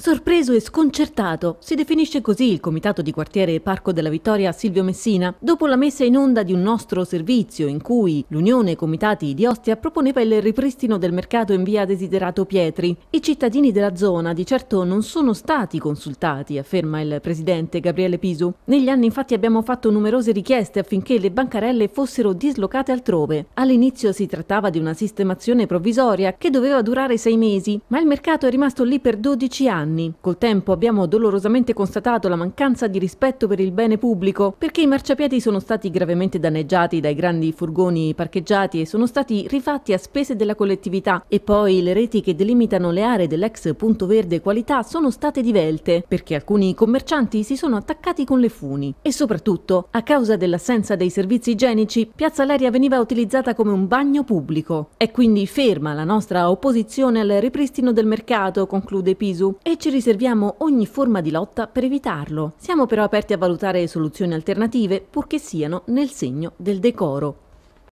Sorpreso e sconcertato, si definisce così il comitato di quartiere Parco della Vittoria Silvio Messina, dopo la messa in onda di un nostro servizio in cui l'Unione Comitati di Ostia proponeva il ripristino del mercato in via Desiderato Pietri. I cittadini della zona di certo non sono stati consultati, afferma il presidente Gabriele Pisu. Negli anni infatti abbiamo fatto numerose richieste affinché le bancarelle fossero dislocate altrove. All'inizio si trattava di una sistemazione provvisoria che doveva durare sei mesi, ma il mercato è rimasto lì per 12 anni anni. Col tempo abbiamo dolorosamente constatato la mancanza di rispetto per il bene pubblico perché i marciapiedi sono stati gravemente danneggiati dai grandi furgoni parcheggiati e sono stati rifatti a spese della collettività e poi le reti che delimitano le aree dell'ex punto verde qualità sono state divelte perché alcuni commercianti si sono attaccati con le funi e soprattutto a causa dell'assenza dei servizi igienici Piazza Leria veniva utilizzata come un bagno pubblico. È quindi ferma la nostra opposizione al ripristino del mercato, conclude Pisu, e ci riserviamo ogni forma di lotta per evitarlo. Siamo però aperti a valutare soluzioni alternative, purché siano nel segno del decoro.